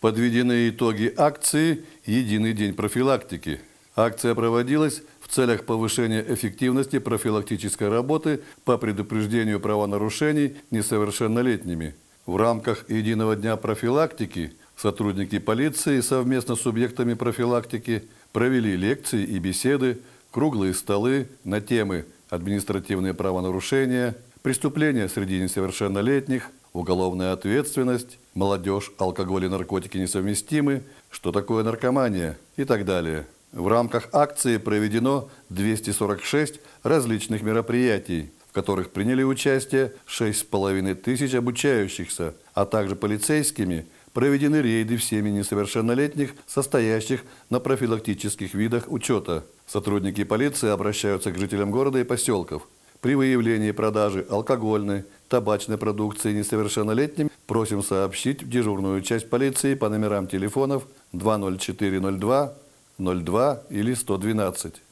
Подведены итоги акции «Единый день профилактики». Акция проводилась в целях повышения эффективности профилактической работы по предупреждению правонарушений несовершеннолетними. В рамках «Единого дня профилактики» сотрудники полиции совместно с субъектами профилактики провели лекции и беседы, круглые столы на темы административные правонарушения, преступления среди несовершеннолетних – уголовная ответственность, молодежь, алкоголь и наркотики несовместимы, что такое наркомания и так далее. В рамках акции проведено 246 различных мероприятий, в которых приняли участие 6,5 тысяч обучающихся, а также полицейскими проведены рейды в семьи несовершеннолетних, состоящих на профилактических видах учета. Сотрудники полиции обращаются к жителям города и поселков при выявлении продажи алкогольной, табачной продукции несовершеннолетним, просим сообщить в дежурную часть полиции по номерам телефонов 20402, 02 или 112.